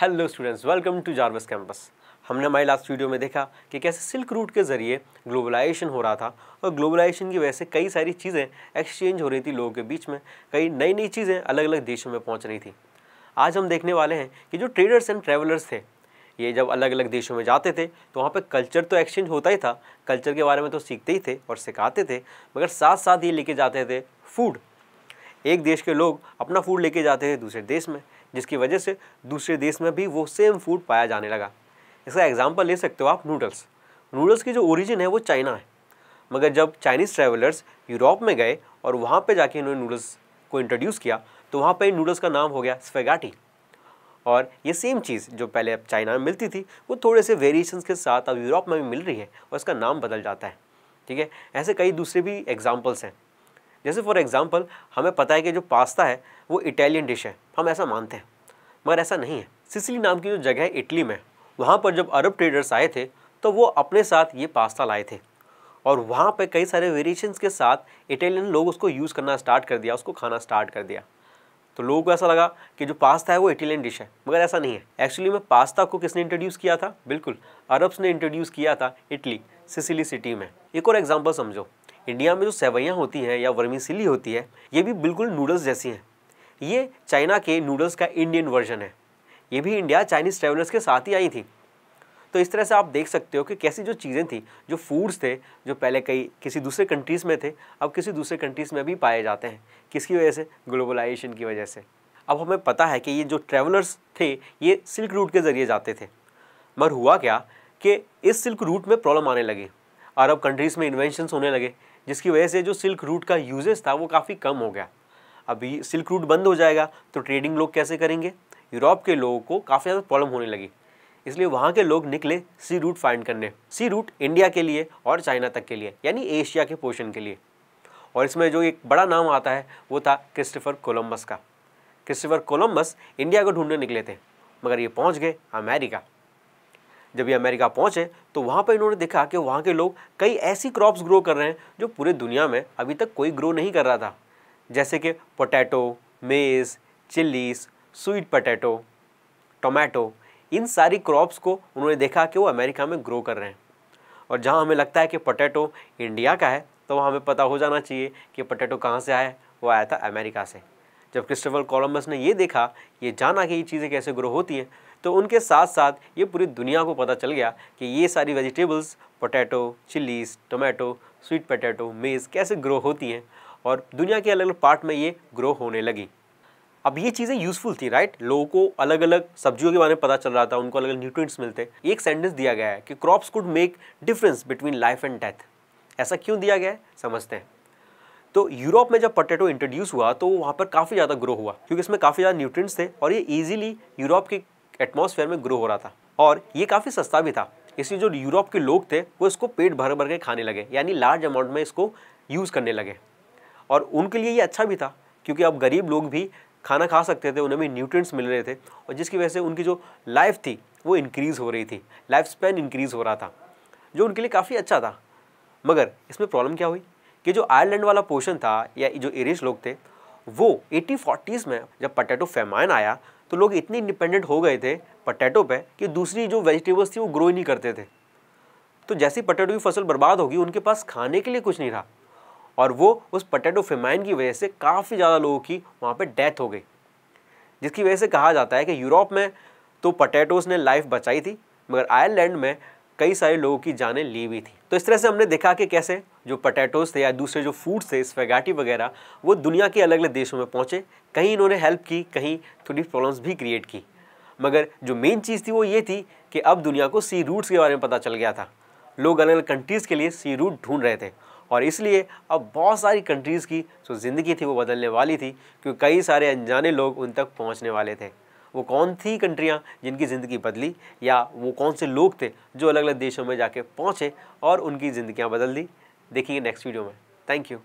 hello students welcome to Jarvis campus हमने हमारी last video में देखा कि कैसे सिल्क रूट के ज़रिए ग्लोबलाइजेशन हो रहा था और ग्लोबलाइजेशन की वजह से कई सारी चीज़ें एक्सचेंज हो रही थी लोगों के बीच में कई नई नई चीज़ें अलग अलग देशों में पहुंच रही थी आज हम देखने वाले हैं कि जो ट्रेडर्स एंड ट्रैवलर्स थे ये जब अलग अलग देशों में जाते थे तो वहाँ पर कल्चर तो एक्सचेंज होता ही था कल्चर के बारे में तो सीखते ही थे और सिखाते थे मगर साथ साथ ये लेके जाते थे फूड एक देश के लोग अपना फूड लेके जाते थे दूसरे देश में जिसकी वजह से दूसरे देश में भी वो सेम फूड पाया जाने लगा इसका एग्जाम्पल ले सकते हो आप नूडल्स नूडल्स की जो ओरिजिन है वो चाइना है मगर जब चाइनीज़ ट्रैवलर्स यूरोप में गए और वहाँ पे जाके इन्होंने नूडल्स को इंट्रोड्यूस किया तो वहाँ पर नूडल्स का नाम हो गया स्वेगाटी और ये सेम चीज़ जो पहले अब चाइना में मिलती थी वो थोड़े से वेरिएशन के साथ अब यूरोप में भी मिल रही है और इसका नाम बदल जाता है ठीक है ऐसे कई दूसरे भी एग्जाम्पल्स हैं जैसे फॉर एग्ज़ाम्पल हमें पता है कि जो पास्ता है वो इटालियन डिश है हम ऐसा मानते हैं मगर ऐसा नहीं है सिसली नाम की जो जगह है इटली में वहाँ पर जब अरब ट्रेडर्स आए थे तो वो अपने साथ ये पास्ता लाए थे और वहाँ पर कई सारे वेरिएशन के साथ इटालियन लोग उसको यूज़ करना स्टार्ट कर दिया उसको खाना स्टार्ट कर दिया तो लोगों को ऐसा लगा कि जो पास्ता है वो इटालियन डिश है मगर ऐसा नहीं है एक्चुअली में पास्ता को किसने इंट्रोड्यूस किया था बिल्कुल अरब्स ने इंट्रोड्यूस किया था इटली सिसिली सिटी में एक और एग्जाम्पल समझो इंडिया में जो सेवैयाँ होती हैं या वर्मीसिली होती है ये भी बिल्कुल नूडल्स जैसी हैं ये चाइना के नूडल्स का इंडियन वर्जन है ये भी इंडिया चाइनीज़ ट्रेवलर्स के साथ ही आई थी तो इस तरह से आप देख सकते हो कि कैसी जो चीज़ें थी जो फूड्स थे जो पहले कई किसी दूसरे कंट्रीज़ में थे अब किसी दूसरे कंट्रीज़ में भी पाए जाते हैं किसकी वजह से ग्लोबलाइजेशन की वजह से अब हमें पता है कि ये जो ट्रैवलर्स थे ये सिल्क रूट के ज़रिए जाते थे मगर हुआ क्या कि इस सिल्क रूट में प्रॉब्लम आने लगी अरब कंट्रीज़ में इन्वेंशन होने लगे जिसकी वजह से जो सिल्क रूट का यूजेस था वो काफ़ी कम हो गया अभी सिल्क रूट बंद हो जाएगा तो ट्रेडिंग लोग कैसे करेंगे यूरोप के लोगों को काफ़ी ज़्यादा प्रॉब्लम होने लगी इसलिए वहाँ के लोग निकले सी रूट फाइंड करने सी रूट इंडिया के लिए और चाइना तक के लिए यानी एशिया के पोर्शन के लिए और इसमें जो एक बड़ा नाम आता है वो था क्रिस्टोफर कोलम्बस का क्रिस्टोफर कोलम्बस इंडिया को ढूंढने निकले थे मगर ये पहुँच गए अमेरिका जब ये अमेरिका पहुंचे तो वहाँ पर इन्होंने देखा कि वहाँ के लोग कई ऐसी क्रॉप्स ग्रो कर रहे हैं जो पूरे दुनिया में अभी तक कोई ग्रो नहीं कर रहा था जैसे कि potato maize chillies sweet potato tomato इन सारी क्रॉप्स को उन्होंने देखा कि वो अमेरिका में ग्रो कर रहे हैं और जहाँ हमें लगता है कि पोटैटो इंडिया का है तो वहाँ हमें पता हो जाना चाहिए कि पोटैटो कहाँ से आया है वो आया था अमेरिका से जब क्रिस्टोफर कोलम्बस ने ये देखा ये जाना कि ये चीज़ें कैसे ग्रो होती हैं तो उनके साथ साथ ये पूरी दुनिया को पता चल गया कि ये सारी vegetables potato chillies tomato sweet potato maize कैसे ग्रो होती हैं और दुनिया के अलग अलग पार्ट में ये ग्रो होने लगी अब ये चीज़ें यूज़फुल थी राइट लोगों को अलग अलग सब्जियों के बारे में पता चल रहा था उनको अलग अलग न्यूट्रिएंट्स मिलते एक सेंटेंस दिया गया है कि crops could make difference between life and death ऐसा क्यों दिया गया है समझते हैं तो यूरोप में जब पोटैटो इंट्रोड्यूस हुआ तो वहाँ पर काफ़ी ज़्यादा ग्रो हुआ क्योंकि इसमें काफ़ी ज़्यादा न्यूट्रिएंट्स थे और ये इजीली यूरोप के एटमॉस्फेयर में ग्रो हो रहा था और ये काफ़ी सस्ता भी था इसलिए जो यूरोप के लोग थे वो इसको पेट भर भर के खाने लगे यानी लार्ज अमाउंट में इसको यूज़ करने लगे और उनके लिए ये अच्छा भी था क्योंकि अब गरीब लोग भी खाना खा सकते थे उन्हें भी न्यूट्रिएंट्स मिल रहे थे और जिसकी वजह से उनकी जो लाइफ थी वो इंक्रीज़ हो रही थी लाइफ स्पैन इंक्रीज़ हो रहा था जो उनके लिए काफ़ी अच्छा था मगर इसमें प्रॉब्लम क्या हुई कि जो आयरलैंड वाला पोर्शन था या जो एरिश लोग थे वो एटी फोर्टीज़ में जब पटेटो फेमाइन आया तो लोग इतने इंडिपेंडेंट हो गए थे पटैटो पे कि दूसरी जो वेजिटेबल्स थी वो ग्रो ही नहीं करते थे तो जैसे पटेटो की फसल बर्बाद होगी उनके पास खाने के लिए कुछ नहीं रहा और वो उस पटैटो फेमाइन की वजह से काफ़ी ज़्यादा लोगों की वहाँ पर डेथ हो गई जिसकी वजह से कहा जाता है कि यूरोप में तो पटैटोज़ ने लाइफ बचाई थी मगर आयरलैंड में कई सारे लोगों की जानें ली हुई थी तो इस तरह से हमने देखा कि कैसे जो पटैटोज थे या दूसरे जो फूड्स थे स्वेगाटी वगैरह वो दुनिया के अलग अलग देशों में पहुँचे कहीं इन्होंने हेल्प की कहीं थोड़ी प्रॉब्लम्स भी क्रिएट की मगर जो मेन चीज़ थी वो ये थी कि अब दुनिया को सी रूट्स के बारे में पता चल गया था लोग अलग अलग कंट्रीज़ के लिए सी रूट ढूंढ रहे थे और इसलिए अब बहुत सारी कंट्रीज़ की जो ज़िंदगी थी वो बदलने वाली थी क्योंकि कई सारे अनजाने लोग उन तक पहुँचने वाले थे वो कौन थी कंट्रियाँ जिनकी ज़िंदगी बदली या वो कौन से लोग थे जो अलग अलग देशों में जाके पहुँचे और उनकी ज़िंदियाँ बदल दी देखेंगे नेक्स्ट वीडियो में थैंक यू